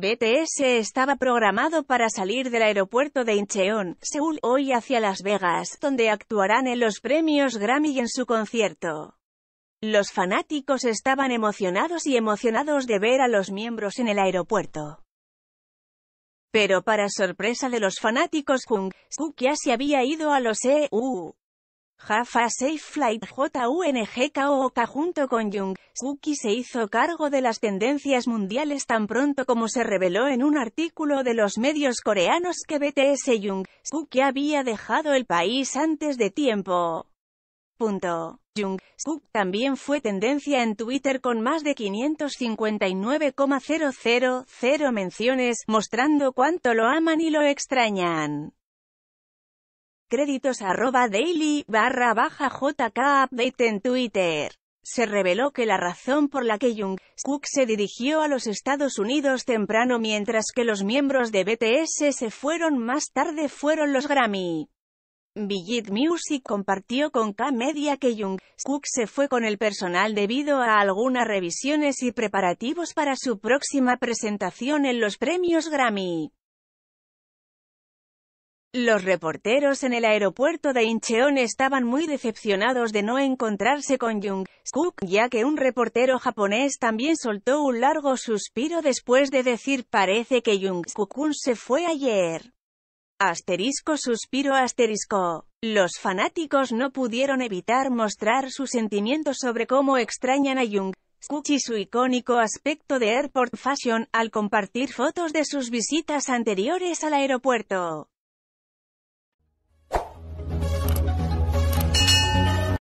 BTS estaba programado para salir del aeropuerto de Incheon, Seúl, hoy hacia Las Vegas, donde actuarán en los premios Grammy en su concierto. Los fanáticos estaban emocionados y emocionados de ver a los miembros en el aeropuerto. Pero para sorpresa de los fanáticos, Jung ya se había ido a los EU. Jafa, Safe Flight JUNGKOK junto con Jung Suki se hizo cargo de las tendencias mundiales tan pronto como se reveló en un artículo de los medios coreanos que BTS Jung Suki había dejado el país antes de tiempo. Jung Suk también fue tendencia en Twitter con más de 559,000 menciones, mostrando cuánto lo aman y lo extrañan. Créditos arroba daily barra baja JK Update en Twitter. Se reveló que la razón por la que Jung Cook se dirigió a los Estados Unidos temprano mientras que los miembros de BTS se fueron más tarde fueron los Grammy. Billit Music compartió con K-Media que Jung Cook se fue con el personal debido a algunas revisiones y preparativos para su próxima presentación en los premios Grammy. Los reporteros en el aeropuerto de Incheon estaban muy decepcionados de no encontrarse con Jung-kook, ya que un reportero japonés también soltó un largo suspiro después de decir parece que Jung-kook se fue ayer. Asterisco suspiro asterisco. Los fanáticos no pudieron evitar mostrar sus sentimientos sobre cómo extrañan a Jung. y su icónico aspecto de Airport Fashion, al compartir fotos de sus visitas anteriores al aeropuerto.